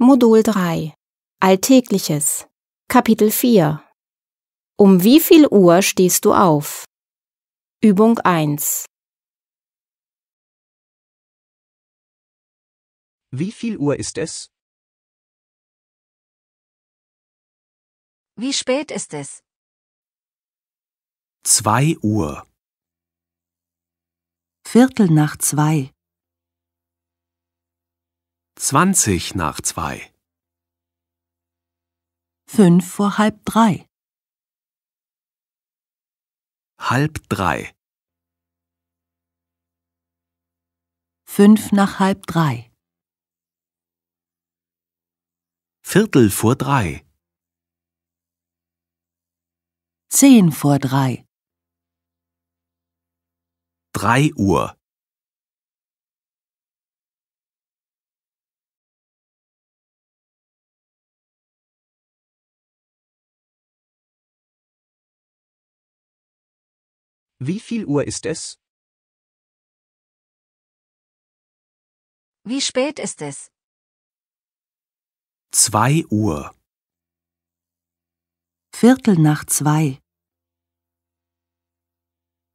Modul 3 Alltägliches Kapitel 4 Um wie viel Uhr stehst du auf? Übung 1 Wie viel Uhr ist es? Wie spät ist es? 2 Uhr. Viertel nach 2 zwanzig nach zwei. Fünf vor halb drei. Halb drei. Fünf nach halb drei. Viertel vor drei. Zehn vor drei. Drei Uhr. Wie viel Uhr ist es? Wie spät ist es? Zwei Uhr. Viertel nach zwei.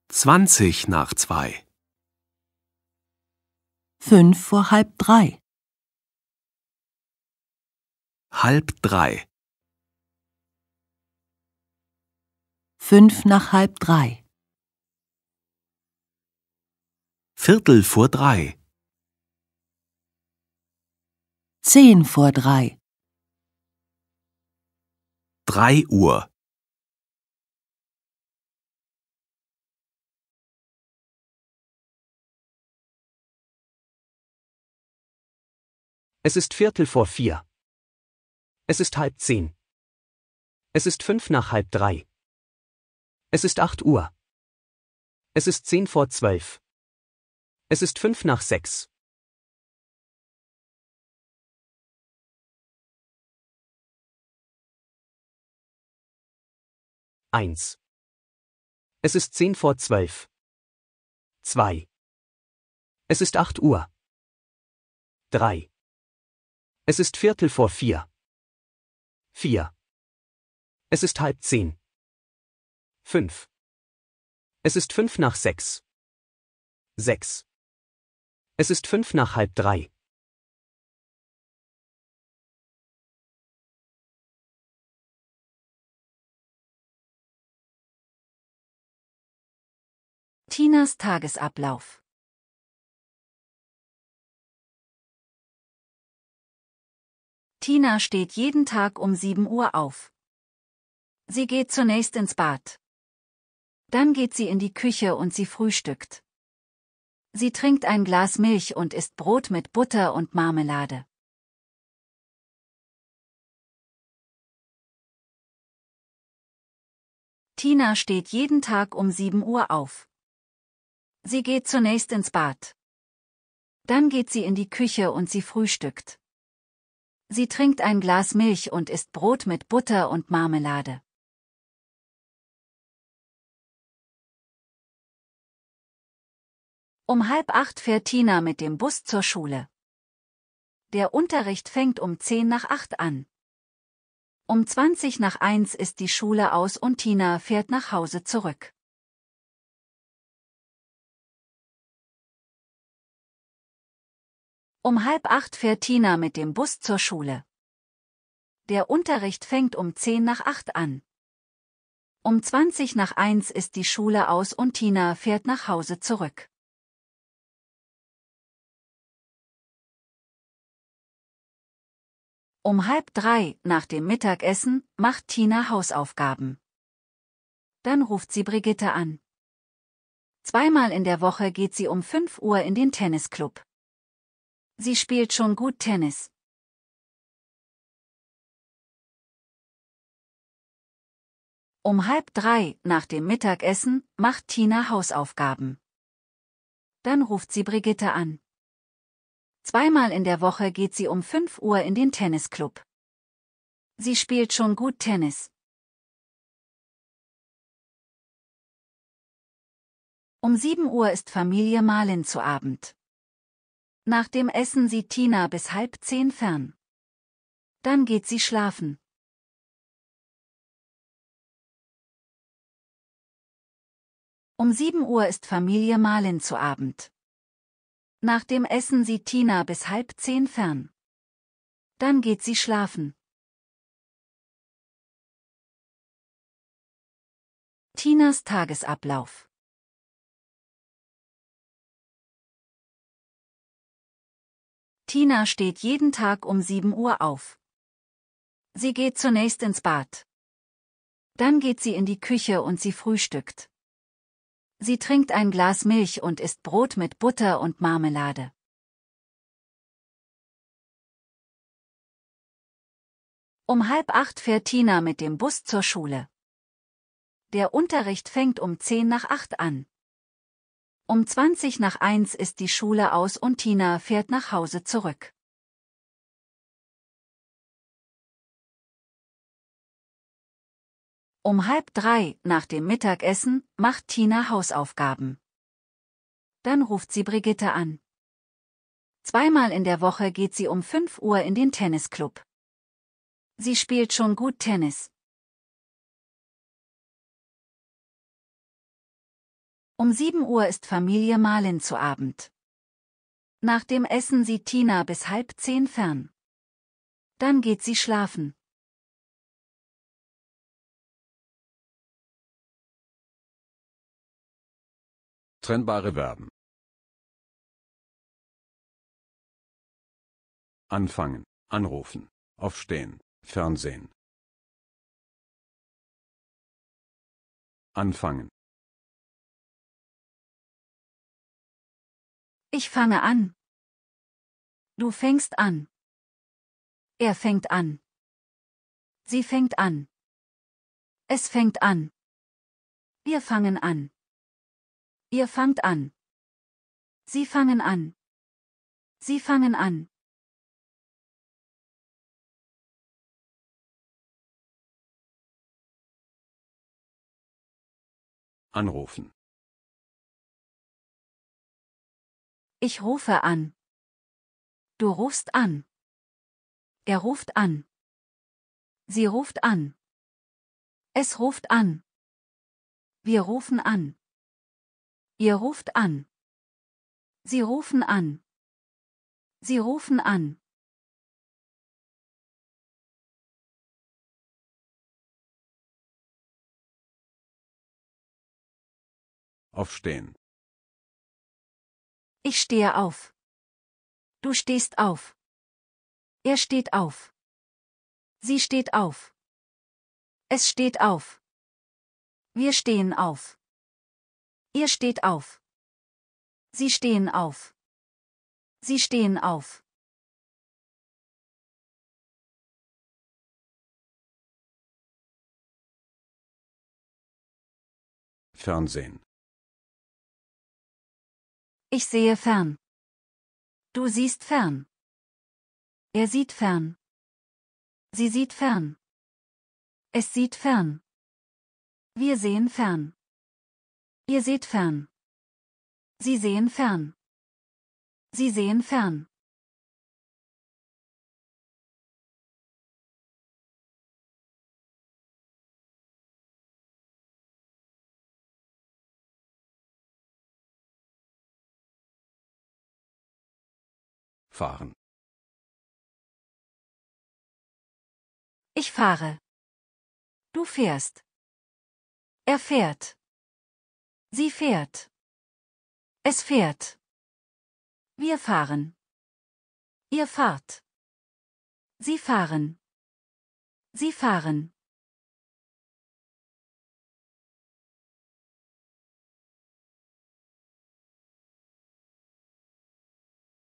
Zwanzig nach zwei. Fünf vor halb drei. Halb drei. Fünf nach halb drei. Viertel vor drei. Zehn vor drei. Drei Uhr. Es ist Viertel vor vier. Es ist halb zehn. Es ist fünf nach halb drei. Es ist acht Uhr. Es ist zehn vor zwölf. Es ist fünf nach sechs. Eins. Es ist zehn vor zwölf. Zwei. Es ist acht Uhr. Drei. Es ist Viertel vor vier. Vier. Es ist halb zehn. Fünf. Es ist fünf nach sechs. Sechs. Es ist fünf nach halb drei. Tinas Tagesablauf Tina steht jeden Tag um 7 Uhr auf. Sie geht zunächst ins Bad. Dann geht sie in die Küche und sie frühstückt. Sie trinkt ein Glas Milch und isst Brot mit Butter und Marmelade. Tina steht jeden Tag um 7 Uhr auf. Sie geht zunächst ins Bad. Dann geht sie in die Küche und sie frühstückt. Sie trinkt ein Glas Milch und isst Brot mit Butter und Marmelade. Um halb acht fährt Tina mit dem Bus zur Schule. Der Unterricht fängt um zehn nach acht an. Um zwanzig nach eins ist die Schule aus und Tina fährt nach Hause zurück. Um halb acht fährt Tina mit dem Bus zur Schule. Der Unterricht fängt um zehn nach acht an. Um zwanzig nach eins ist die Schule aus und Tina fährt nach Hause zurück. Um halb drei, nach dem Mittagessen, macht Tina Hausaufgaben. Dann ruft sie Brigitte an. Zweimal in der Woche geht sie um 5 Uhr in den Tennisclub. Sie spielt schon gut Tennis. Um halb drei, nach dem Mittagessen, macht Tina Hausaufgaben. Dann ruft sie Brigitte an. Zweimal in der Woche geht sie um 5 Uhr in den Tennisclub. Sie spielt schon gut Tennis. Um 7 Uhr ist Familie Malin zu Abend. Nach dem Essen sieht Tina bis halb zehn fern. Dann geht sie schlafen. Um 7 Uhr ist Familie Malin zu Abend. Nach dem Essen sieht Tina bis halb zehn fern. Dann geht sie schlafen. Tinas Tagesablauf Tina steht jeden Tag um 7 Uhr auf. Sie geht zunächst ins Bad. Dann geht sie in die Küche und sie frühstückt. Sie trinkt ein Glas Milch und isst Brot mit Butter und Marmelade. Um halb acht fährt Tina mit dem Bus zur Schule. Der Unterricht fängt um zehn nach acht an. Um zwanzig nach eins ist die Schule aus und Tina fährt nach Hause zurück. Um halb drei, nach dem Mittagessen, macht Tina Hausaufgaben. Dann ruft sie Brigitte an. Zweimal in der Woche geht sie um 5 Uhr in den Tennisclub. Sie spielt schon gut Tennis. Um 7 Uhr ist Familie Marlin zu Abend. Nach dem Essen sieht Tina bis halb zehn fern. Dann geht sie schlafen. Trennbare Verben. Anfangen, anrufen, aufstehen, Fernsehen. Anfangen. Ich fange an. Du fängst an. Er fängt an. Sie fängt an. Es fängt an. Wir fangen an. Ihr fangt an. Sie fangen an. Sie fangen an. Anrufen. Ich rufe an. Du rufst an. Er ruft an. Sie ruft an. Es ruft an. Wir rufen an. Ihr ruft an. Sie rufen an. Sie rufen an. Aufstehen. Ich stehe auf. Du stehst auf. Er steht auf. Sie steht auf. Es steht auf. Wir stehen auf. Ihr steht auf. Sie stehen auf. Sie stehen auf. Fernsehen. Ich sehe fern. Du siehst fern. Er sieht fern. Sie sieht fern. Es sieht fern. Wir sehen fern. Ihr seht fern. Sie sehen fern. Sie sehen fern. fahren. Ich fahre. Du fährst. Er fährt. Sie fährt. Es fährt. Wir fahren. Ihr fahrt. Sie fahren. Sie fahren.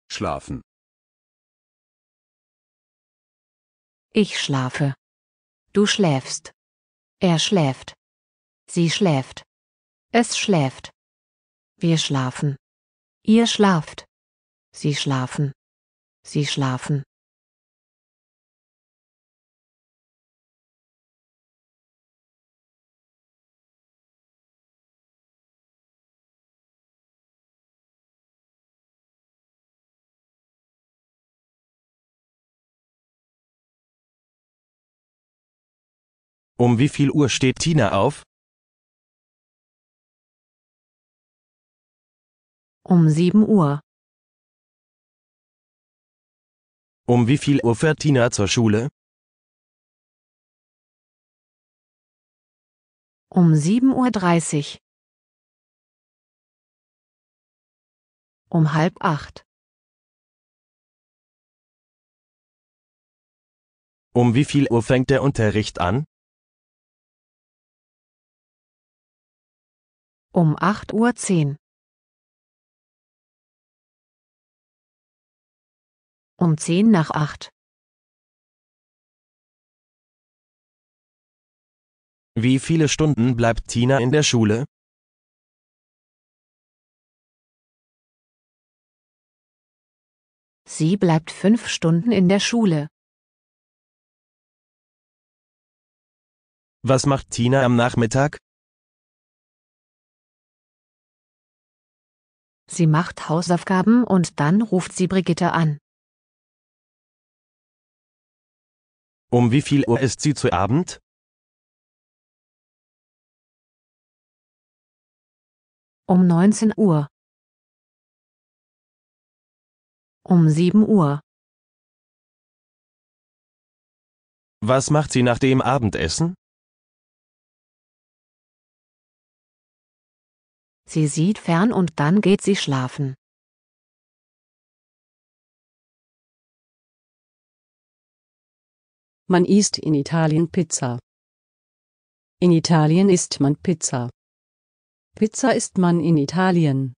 Schlafen. Ich schlafe. Du schläfst. Er schläft. Sie schläft. Es schläft. Wir schlafen. Ihr schlaft. Sie schlafen. Sie schlafen. Um wie viel Uhr steht Tina auf? Um 7 Uhr. Um wie viel Uhr fährt Tina zur Schule? Um 7.30 Uhr. Um halb acht. Um wie viel Uhr fängt der Unterricht an? Um acht Uhr. zehn. um 10 nach 8. Wie viele Stunden bleibt Tina in der Schule? Sie bleibt fünf Stunden in der Schule. Was macht Tina am Nachmittag? Sie macht Hausaufgaben und dann ruft sie Brigitte an. Um wie viel Uhr ist sie zu Abend? Um 19 Uhr. Um 7 Uhr. Was macht sie nach dem Abendessen? Sie sieht fern und dann geht sie schlafen. Man isst in Italien Pizza. In Italien isst man Pizza. Pizza isst man in Italien.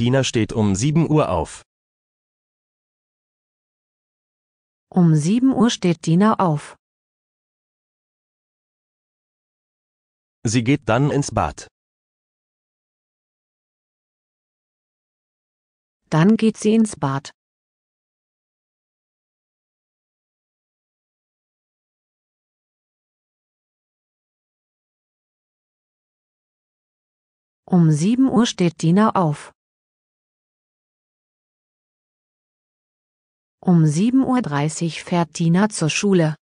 Christina steht um 7 Uhr auf. Um 7 Uhr steht Dina auf. Sie geht dann ins Bad. Dann geht sie ins Bad. Um 7 Uhr steht Dina auf. Um 7.30 Uhr fährt Tina zur Schule.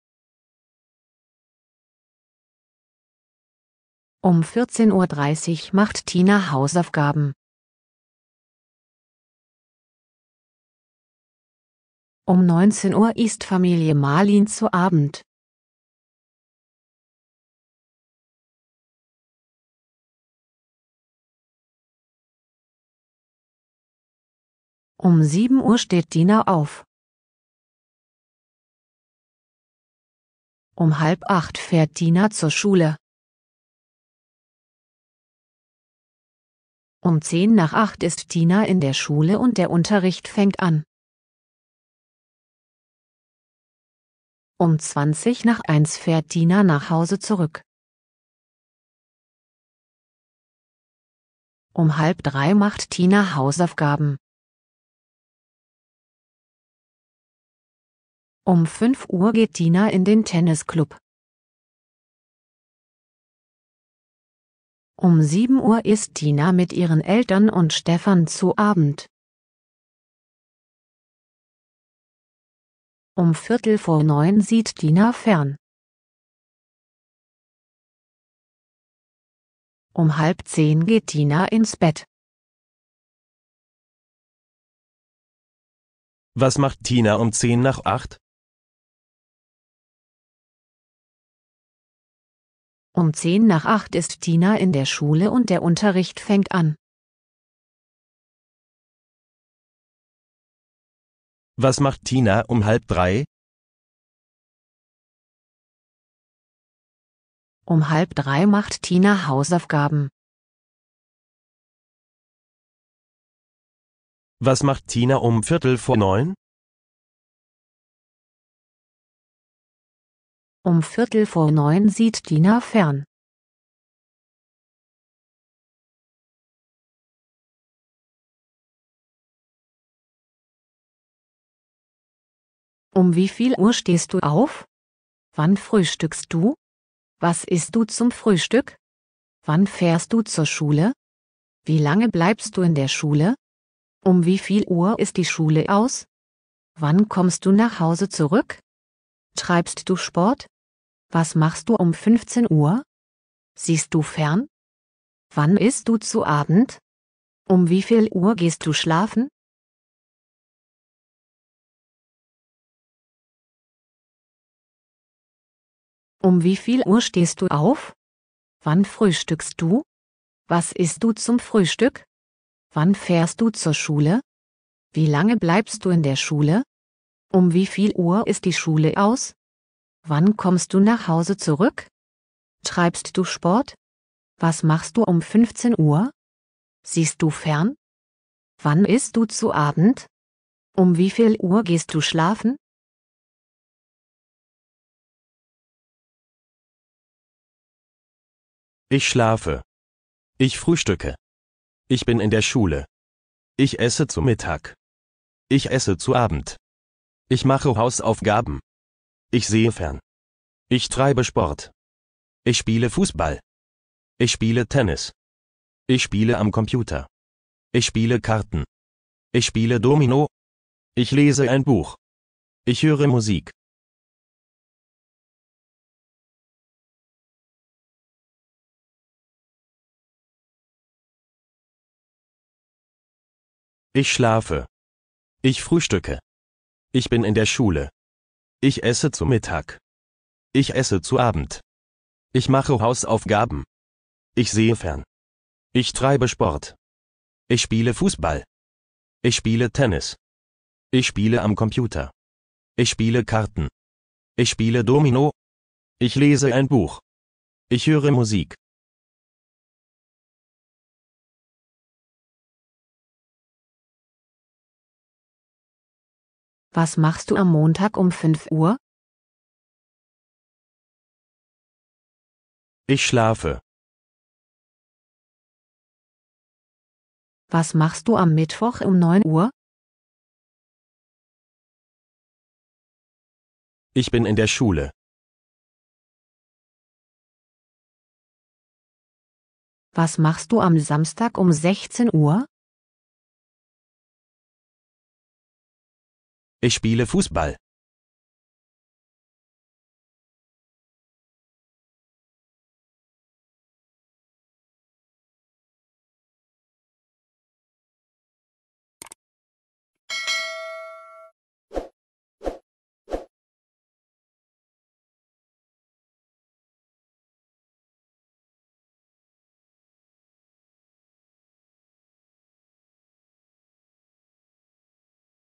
Um 14.30 Uhr macht Tina Hausaufgaben. Um 19 Uhr isst Familie Marlin zu Abend. Um 7 Uhr steht Dina auf. Um halb acht fährt Tina zur Schule. Um zehn nach acht ist Tina in der Schule und der Unterricht fängt an. Um zwanzig nach eins fährt Tina nach Hause zurück. Um halb drei macht Tina Hausaufgaben. Um 5 Uhr geht Tina in den Tennisclub. Um 7 Uhr ist Tina mit ihren Eltern und Stefan zu Abend. Um Viertel vor neun sieht Tina fern. Um halb zehn geht Tina ins Bett. Was macht Tina um zehn nach acht? Um 10 nach 8 ist Tina in der Schule und der Unterricht fängt an. Was macht Tina um halb drei? Um halb drei macht Tina Hausaufgaben. Was macht Tina um Viertel vor neun? Um Viertel vor neun sieht Dina fern. Um wie viel Uhr stehst du auf? Wann frühstückst du? Was isst du zum Frühstück? Wann fährst du zur Schule? Wie lange bleibst du in der Schule? Um wie viel Uhr ist die Schule aus? Wann kommst du nach Hause zurück? Treibst du Sport? Was machst du um 15 Uhr? Siehst du fern? Wann isst du zu Abend? Um wie viel Uhr gehst du schlafen? Um wie viel Uhr stehst du auf? Wann frühstückst du? Was isst du zum Frühstück? Wann fährst du zur Schule? Wie lange bleibst du in der Schule? Um wie viel Uhr ist die Schule aus? Wann kommst du nach Hause zurück? Treibst du Sport? Was machst du um 15 Uhr? Siehst du fern? Wann isst du zu Abend? Um wie viel Uhr gehst du schlafen? Ich schlafe. Ich frühstücke. Ich bin in der Schule. Ich esse zu Mittag. Ich esse zu Abend. Ich mache Hausaufgaben. Ich sehe fern. Ich treibe Sport. Ich spiele Fußball. Ich spiele Tennis. Ich spiele am Computer. Ich spiele Karten. Ich spiele Domino. Ich lese ein Buch. Ich höre Musik. Ich schlafe. Ich frühstücke. Ich bin in der Schule. Ich esse zu Mittag. Ich esse zu Abend. Ich mache Hausaufgaben. Ich sehe fern. Ich treibe Sport. Ich spiele Fußball. Ich spiele Tennis. Ich spiele am Computer. Ich spiele Karten. Ich spiele Domino. Ich lese ein Buch. Ich höre Musik. Was machst du am Montag um 5 Uhr? Ich schlafe. Was machst du am Mittwoch um 9 Uhr? Ich bin in der Schule. Was machst du am Samstag um 16 Uhr? Ich spiele Fußball.